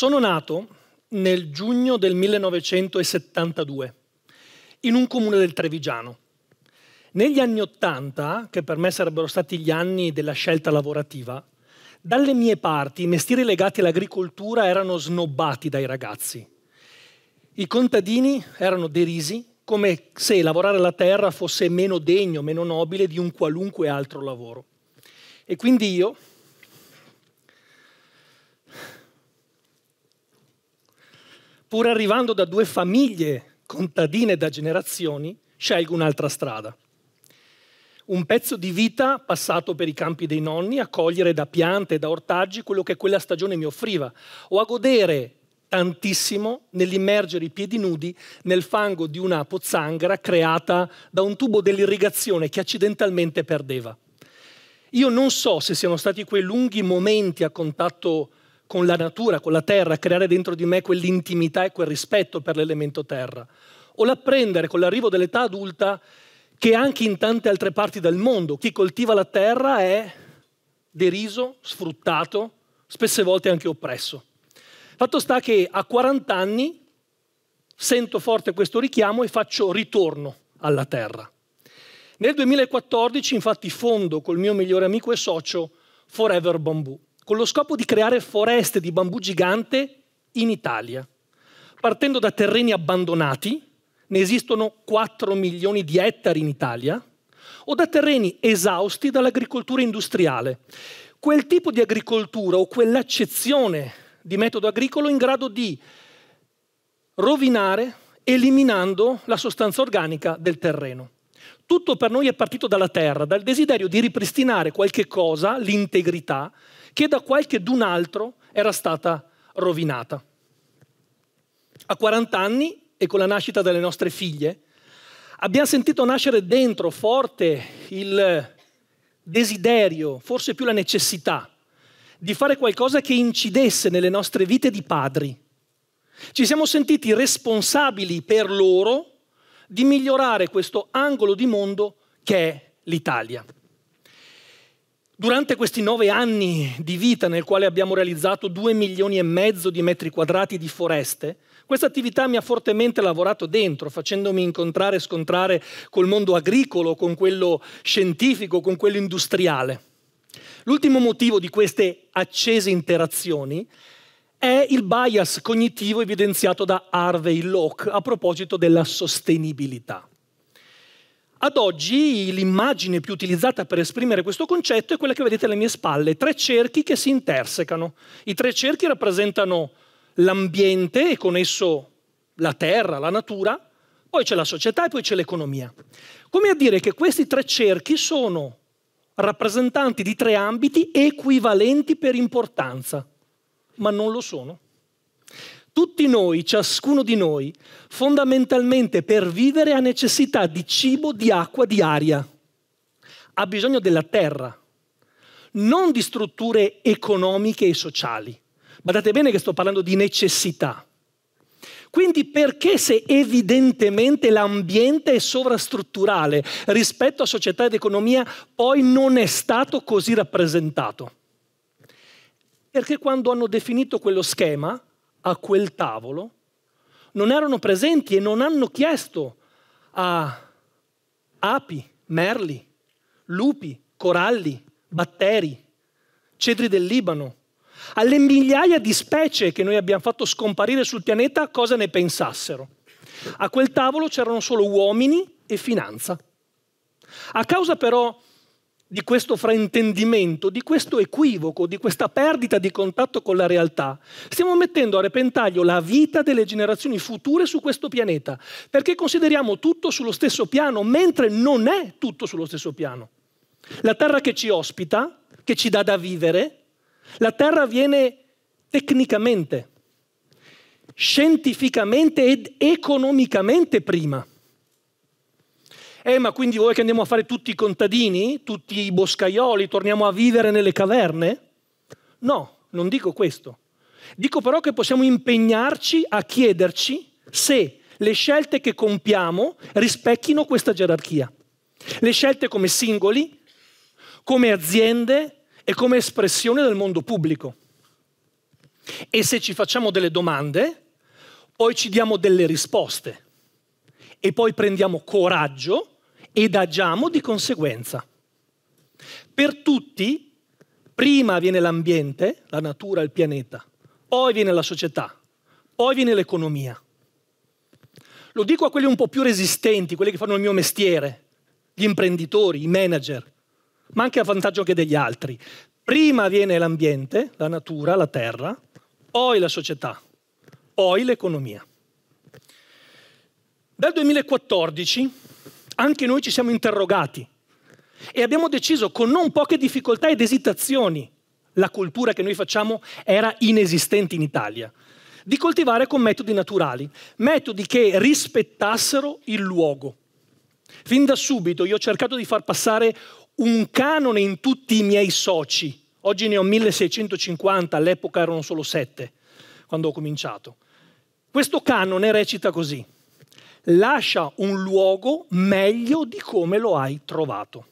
Sono nato nel giugno del 1972 in un comune del Trevigiano. Negli anni Ottanta, che per me sarebbero stati gli anni della scelta lavorativa, dalle mie parti i mestieri legati all'agricoltura erano snobbati dai ragazzi. I contadini erano derisi come se lavorare la terra fosse meno degno, meno nobile di un qualunque altro lavoro. E quindi io, pur arrivando da due famiglie contadine da generazioni, scelgo un'altra strada. Un pezzo di vita passato per i campi dei nonni a cogliere da piante e da ortaggi quello che quella stagione mi offriva, o a godere tantissimo nell'immergere i piedi nudi nel fango di una pozzanghera creata da un tubo dell'irrigazione che accidentalmente perdeva. Io non so se siano stati quei lunghi momenti a contatto con la natura, con la terra, creare dentro di me quell'intimità e quel rispetto per l'elemento terra. O l'apprendere con l'arrivo dell'età adulta che anche in tante altre parti del mondo chi coltiva la terra è deriso, sfruttato, spesse volte anche oppresso. Fatto sta che a 40 anni sento forte questo richiamo e faccio ritorno alla terra. Nel 2014 infatti fondo col mio migliore amico e socio Forever Bamboo con lo scopo di creare foreste di bambù gigante in Italia. Partendo da terreni abbandonati, ne esistono 4 milioni di ettari in Italia, o da terreni esausti dall'agricoltura industriale. Quel tipo di agricoltura o quell'accezione di metodo agricolo in grado di rovinare, eliminando la sostanza organica del terreno. Tutto per noi è partito dalla terra, dal desiderio di ripristinare qualche cosa, l'integrità, che da qualche d'un altro era stata rovinata. A 40 anni e con la nascita delle nostre figlie, abbiamo sentito nascere dentro forte il desiderio, forse più la necessità, di fare qualcosa che incidesse nelle nostre vite di padri. Ci siamo sentiti responsabili per loro di migliorare questo angolo di mondo che è l'Italia. Durante questi nove anni di vita nel quale abbiamo realizzato due milioni e mezzo di metri quadrati di foreste, questa attività mi ha fortemente lavorato dentro, facendomi incontrare e scontrare col mondo agricolo, con quello scientifico, con quello industriale. L'ultimo motivo di queste accese interazioni è il bias cognitivo evidenziato da Harvey Locke a proposito della sostenibilità. Ad oggi l'immagine più utilizzata per esprimere questo concetto è quella che vedete alle mie spalle, tre cerchi che si intersecano. I tre cerchi rappresentano l'ambiente e con esso la terra, la natura, poi c'è la società e poi c'è l'economia. Come a dire che questi tre cerchi sono rappresentanti di tre ambiti equivalenti per importanza, ma non lo sono. Tutti noi, ciascuno di noi, fondamentalmente per vivere ha necessità di cibo, di acqua, di aria. Ha bisogno della terra, non di strutture economiche e sociali. Badate bene che sto parlando di necessità. Quindi perché se evidentemente l'ambiente è sovrastrutturale rispetto a società ed economia, poi non è stato così rappresentato? Perché quando hanno definito quello schema, a quel tavolo non erano presenti e non hanno chiesto a api, merli, lupi, coralli, batteri, cedri del Libano, alle migliaia di specie che noi abbiamo fatto scomparire sul pianeta cosa ne pensassero. A quel tavolo c'erano solo uomini e finanza. A causa però di questo fraintendimento, di questo equivoco, di questa perdita di contatto con la realtà. Stiamo mettendo a repentaglio la vita delle generazioni future su questo pianeta, perché consideriamo tutto sullo stesso piano, mentre non è tutto sullo stesso piano. La terra che ci ospita, che ci dà da vivere, la terra viene tecnicamente, scientificamente ed economicamente prima. Eh, ma quindi vuoi che andiamo a fare tutti i contadini, tutti i boscaioli, torniamo a vivere nelle caverne? No, non dico questo. Dico però che possiamo impegnarci a chiederci se le scelte che compiamo rispecchino questa gerarchia. Le scelte come singoli, come aziende e come espressione del mondo pubblico. E se ci facciamo delle domande, poi ci diamo delle risposte e poi prendiamo coraggio ed agiamo di conseguenza. Per tutti, prima viene l'ambiente, la natura, il pianeta, poi viene la società, poi viene l'economia. Lo dico a quelli un po' più resistenti, quelli che fanno il mio mestiere, gli imprenditori, i manager, ma anche a vantaggio anche degli altri. Prima viene l'ambiente, la natura, la terra, poi la società, poi l'economia. Dal 2014 anche noi ci siamo interrogati e abbiamo deciso con non poche difficoltà ed esitazioni, la cultura che noi facciamo era inesistente in Italia, di coltivare con metodi naturali, metodi che rispettassero il luogo. Fin da subito io ho cercato di far passare un canone in tutti i miei soci. Oggi ne ho 1650, all'epoca erano solo 7 quando ho cominciato. Questo canone recita così lascia un luogo meglio di come lo hai trovato.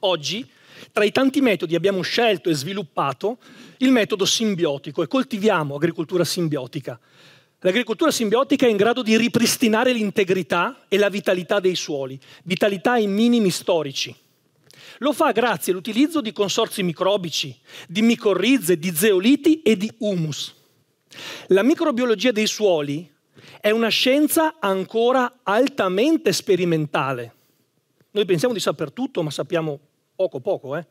Oggi, tra i tanti metodi abbiamo scelto e sviluppato il metodo simbiotico e coltiviamo agricoltura simbiotica. L'agricoltura simbiotica è in grado di ripristinare l'integrità e la vitalità dei suoli, vitalità ai minimi storici. Lo fa grazie all'utilizzo di consorzi microbici, di micorrize, di zeoliti e di humus. La microbiologia dei suoli è una scienza ancora altamente sperimentale. Noi pensiamo di saper tutto, ma sappiamo poco poco. Eh?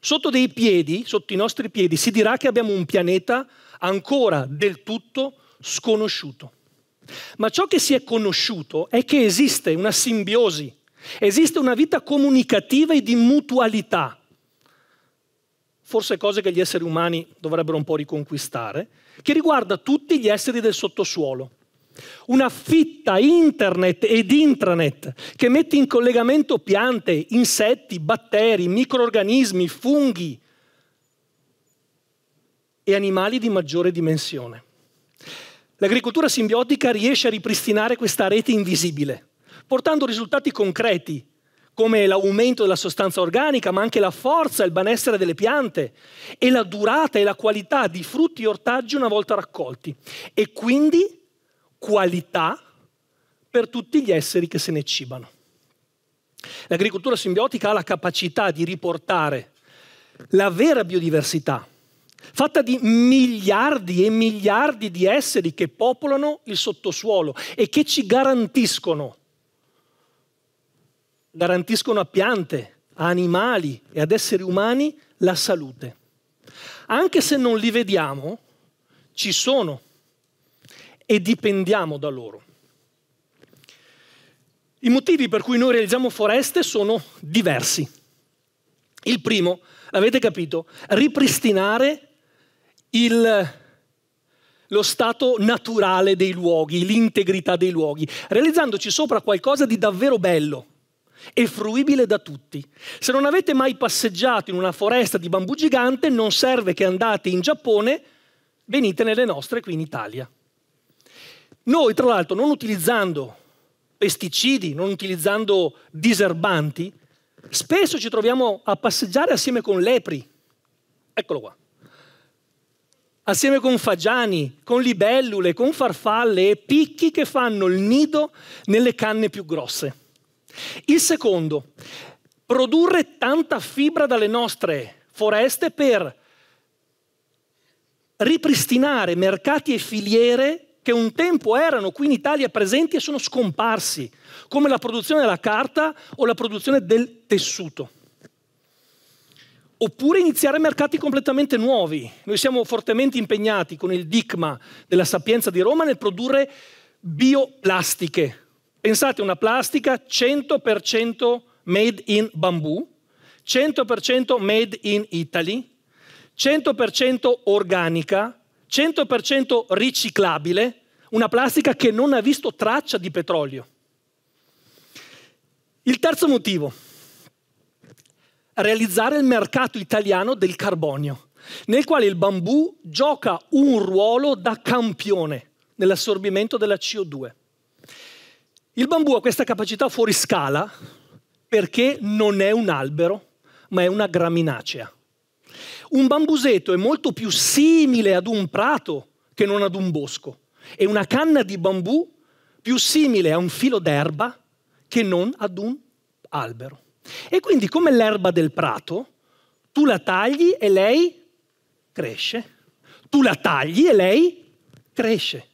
Sotto dei piedi, sotto i nostri piedi, si dirà che abbiamo un pianeta ancora del tutto sconosciuto. Ma ciò che si è conosciuto è che esiste una simbiosi, esiste una vita comunicativa e di mutualità. Forse cose che gli esseri umani dovrebbero un po' riconquistare, che riguarda tutti gli esseri del sottosuolo. Una fitta internet ed intranet che mette in collegamento piante, insetti, batteri, microorganismi, funghi e animali di maggiore dimensione. L'agricoltura simbiotica riesce a ripristinare questa rete invisibile, portando risultati concreti come l'aumento della sostanza organica, ma anche la forza e il benessere delle piante e la durata e la qualità di frutti e ortaggi una volta raccolti. E quindi qualità per tutti gli esseri che se ne cibano. L'agricoltura simbiotica ha la capacità di riportare la vera biodiversità, fatta di miliardi e miliardi di esseri che popolano il sottosuolo e che ci garantiscono, garantiscono a piante, a animali e ad esseri umani la salute. Anche se non li vediamo, ci sono e dipendiamo da loro. I motivi per cui noi realizziamo foreste sono diversi. Il primo, avete capito, ripristinare il, lo stato naturale dei luoghi, l'integrità dei luoghi, realizzandoci sopra qualcosa di davvero bello e fruibile da tutti. Se non avete mai passeggiato in una foresta di bambù gigante, non serve che andate in Giappone, venite nelle nostre qui in Italia. Noi, tra l'altro, non utilizzando pesticidi, non utilizzando diserbanti, spesso ci troviamo a passeggiare assieme con lepri. Eccolo qua. Assieme con fagiani, con libellule, con farfalle e picchi che fanno il nido nelle canne più grosse. Il secondo, produrre tanta fibra dalle nostre foreste per ripristinare mercati e filiere che un tempo erano qui in Italia presenti e sono scomparsi, come la produzione della carta o la produzione del tessuto. Oppure iniziare mercati completamente nuovi. Noi siamo fortemente impegnati con il DICMA della Sapienza di Roma nel produrre bioplastiche. Pensate a una plastica 100% made in bambù, 100% made in Italy, 100% organica, 100% riciclabile, una plastica che non ha visto traccia di petrolio. Il terzo motivo, realizzare il mercato italiano del carbonio, nel quale il bambù gioca un ruolo da campione nell'assorbimento della CO2. Il bambù ha questa capacità fuori scala perché non è un albero, ma è una graminacea. Un bambuseto è molto più simile ad un prato che non ad un bosco e una canna di bambù più simile a un filo d'erba che non ad un albero. E quindi come l'erba del prato, tu la tagli e lei cresce. Tu la tagli e lei cresce.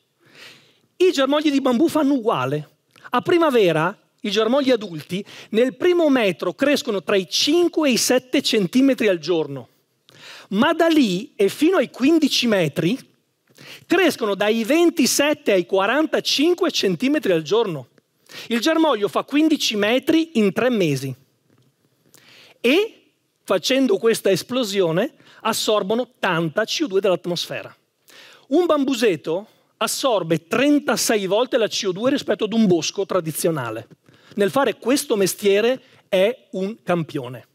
I germogli di bambù fanno uguale. A primavera i germogli adulti nel primo metro crescono tra i 5 e i 7 centimetri al giorno ma da lì e fino ai 15 metri crescono dai 27 ai 45 centimetri al giorno. Il germoglio fa 15 metri in tre mesi e facendo questa esplosione assorbono tanta CO2 dall'atmosfera. Un bambuseto assorbe 36 volte la CO2 rispetto ad un bosco tradizionale. Nel fare questo mestiere è un campione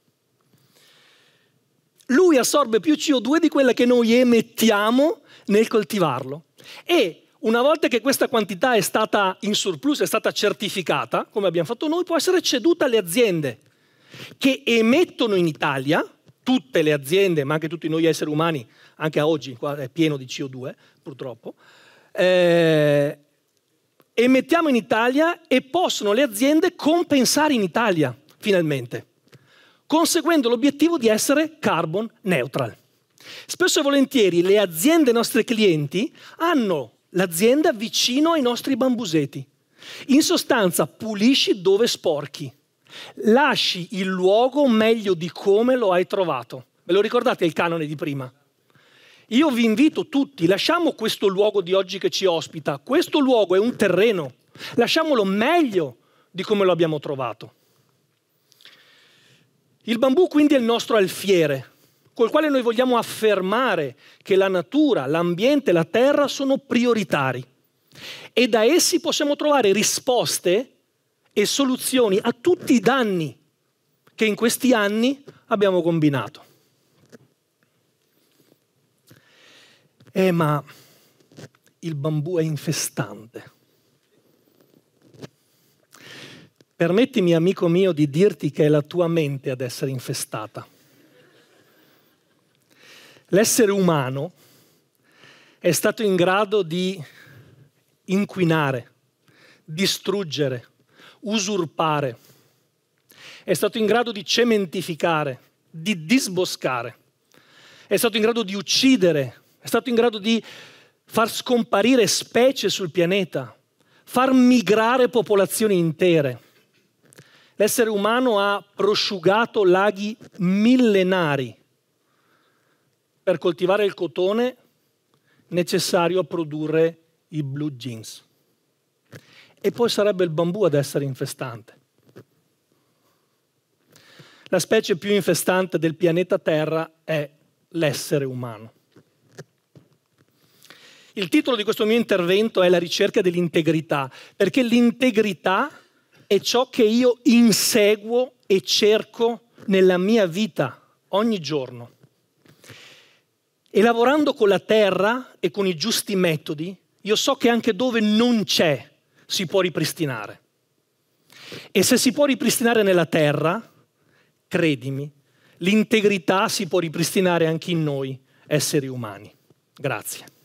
lui assorbe più CO2 di quella che noi emettiamo nel coltivarlo. E una volta che questa quantità è stata in surplus, è stata certificata, come abbiamo fatto noi, può essere ceduta alle aziende che emettono in Italia, tutte le aziende, ma anche tutti noi esseri umani, anche a oggi qua è pieno di CO2 purtroppo, eh, emettiamo in Italia e possono le aziende compensare in Italia finalmente conseguendo l'obiettivo di essere carbon neutral. Spesso e volentieri le aziende nostri clienti hanno l'azienda vicino ai nostri bambuseti. In sostanza, pulisci dove sporchi. Lasci il luogo meglio di come lo hai trovato. Ve lo ricordate il canone di prima? Io vi invito tutti, lasciamo questo luogo di oggi che ci ospita. Questo luogo è un terreno. Lasciamolo meglio di come lo abbiamo trovato. Il bambù quindi è il nostro alfiere, col quale noi vogliamo affermare che la natura, l'ambiente, la terra sono prioritari e da essi possiamo trovare risposte e soluzioni a tutti i danni che in questi anni abbiamo combinato. Eh, ma il bambù è infestante. Permettimi, amico mio, di dirti che è la tua mente ad essere infestata. L'essere umano è stato in grado di inquinare, distruggere, usurpare, è stato in grado di cementificare, di disboscare, è stato in grado di uccidere, è stato in grado di far scomparire specie sul pianeta, far migrare popolazioni intere L'essere umano ha prosciugato laghi millenari per coltivare il cotone necessario a produrre i blue jeans. E poi sarebbe il bambù ad essere infestante. La specie più infestante del pianeta Terra è l'essere umano. Il titolo di questo mio intervento è La ricerca dell'integrità, perché l'integrità è ciò che io inseguo e cerco nella mia vita ogni giorno. E lavorando con la terra e con i giusti metodi, io so che anche dove non c'è si può ripristinare. E se si può ripristinare nella terra, credimi, l'integrità si può ripristinare anche in noi, esseri umani. Grazie.